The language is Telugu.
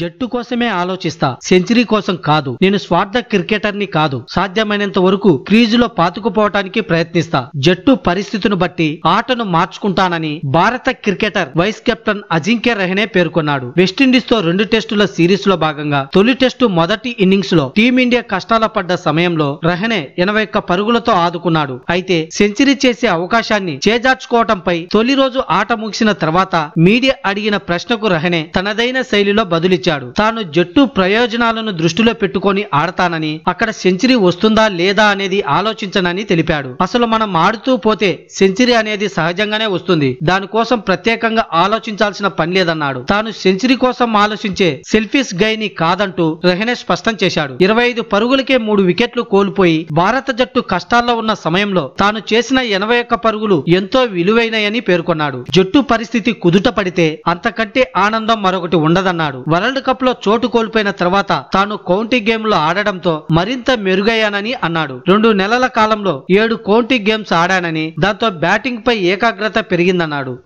జట్టు కోసమే ఆలోచిస్తా సెంచరీ కోసం కాదు నేను స్వార్థ క్రికెటర్ ని కాదు సాధ్యమైనంత వరకు క్రీజులో పాతుకుపోవటానికి ప్రయత్నిస్తా జట్టు పరిస్థితిని బట్టి ఆటను మార్చుకుంటానని భారత cricketer vice captain Ajinkya Rahane పేర్కొన్నాడు వెస్టిండీస్ తో రెండు టెస్టుల సిరీస్ లో భాగంగా తొలి టెస్టు మొదటి ఇన్నింగ్స్ లో టీమిండియా కష్టాల పడ్డ సమయంలో రెహనే ఎనభై ఒక్క పరుగులతో ఆదుకున్నాడు అయితే సెంచరీ చేసే అవకాశాన్ని చేజార్చుకోవటంపై తొలి రోజు ఆట ముగిసిన తర్వాత మీడియా అడిగిన ప్రశ్నకు రెహనే తనదైన శైలిలో బదులు పిలుపునిచ్చాడు తాను జట్టు ప్రయోజనాలను దృష్టిలో పెట్టుకొని ఆడతానని అక్కడ సెంచరీ వస్తుందా లేదా అనేది ఆలోచించనని తెలిపాడు అసలు మనం ఆడుతూ పోతే సెంచరీ అనేది సహజంగానే వస్తుంది దానికోసం ప్రత్యేకంగా ఆలోచించాల్సిన పని లేదన్నాడు తాను సెంచరీ కోసం ఆలోచించే సెల్ఫీస్ గైని కాదంటూ రెహనే స్పష్టం చేశాడు ఇరవై ఐదు పరుగులకే మూడు వికెట్లు కోల్పోయి భారత జట్టు కష్టాల్లో ఉన్న సమయంలో తాను చేసిన ఎనభై ఒక్క పరుగులు ఎంతో విలువైనయని పేర్కొన్నాడు జట్టు పరిస్థితి కుదుట పడితే అంతకంటే ఆనందం మరొకటి ఉండదన్నాడు వరల్డ్ వరల్డ్ కప్ లో చోటు కోల్పోయిన తర్వాత తాను కౌంటీ గేమ్లో ఆడడంతో మరింత మెరుగయ్యానని అన్నాడు రెండు నెలల కాలంలో ఏడు కౌంటీ గేమ్స్ ఆడానని దాంతో బ్యాటింగ్ పై ఏకాగ్రత పెరిగిందన్నాడు